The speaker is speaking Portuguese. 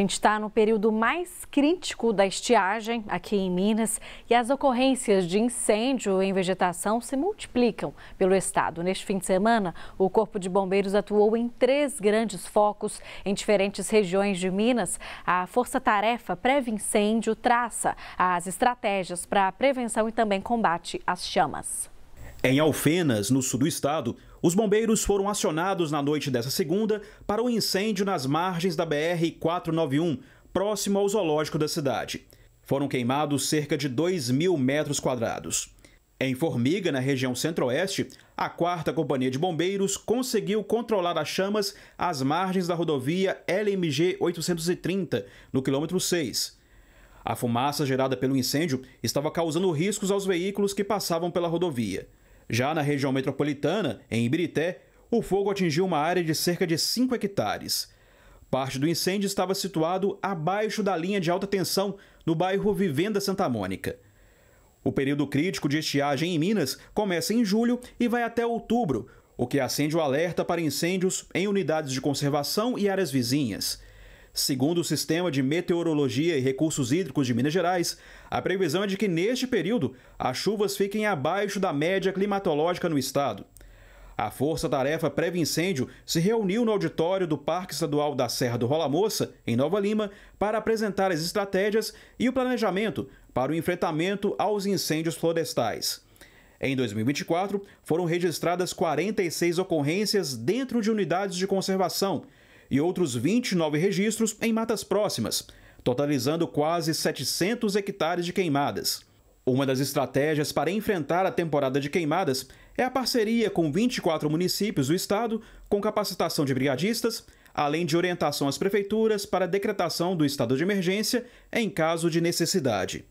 gente está no período mais crítico da estiagem aqui em Minas e as ocorrências de incêndio em vegetação se multiplicam pelo estado. Neste fim de semana, o Corpo de Bombeiros atuou em três grandes focos em diferentes regiões de Minas. A Força Tarefa Preve-Incêndio traça as estratégias para prevenção e também combate às chamas. Em Alfenas, no sul do estado, os bombeiros foram acionados na noite dessa segunda para um incêndio nas margens da BR-491, próximo ao zoológico da cidade. Foram queimados cerca de 2 mil metros quadrados. Em Formiga, na região centro-oeste, a 4 Companhia de Bombeiros conseguiu controlar as chamas às margens da rodovia LMG 830, no quilômetro 6. A fumaça gerada pelo incêndio estava causando riscos aos veículos que passavam pela rodovia. Já na região metropolitana, em Ibirité, o fogo atingiu uma área de cerca de 5 hectares. Parte do incêndio estava situado abaixo da linha de alta tensão, no bairro Vivenda Santa Mônica. O período crítico de estiagem em Minas começa em julho e vai até outubro, o que acende o alerta para incêndios em unidades de conservação e áreas vizinhas. Segundo o Sistema de Meteorologia e Recursos Hídricos de Minas Gerais, a previsão é de que neste período as chuvas fiquem abaixo da média climatológica no estado. A Força Tarefa pré incêndio se reuniu no auditório do Parque Estadual da Serra do Rola Moça, em Nova Lima, para apresentar as estratégias e o planejamento para o enfrentamento aos incêndios florestais. Em 2024, foram registradas 46 ocorrências dentro de unidades de conservação, e outros 29 registros em matas próximas, totalizando quase 700 hectares de queimadas. Uma das estratégias para enfrentar a temporada de queimadas é a parceria com 24 municípios do estado, com capacitação de brigadistas, além de orientação às prefeituras para a decretação do estado de emergência em caso de necessidade.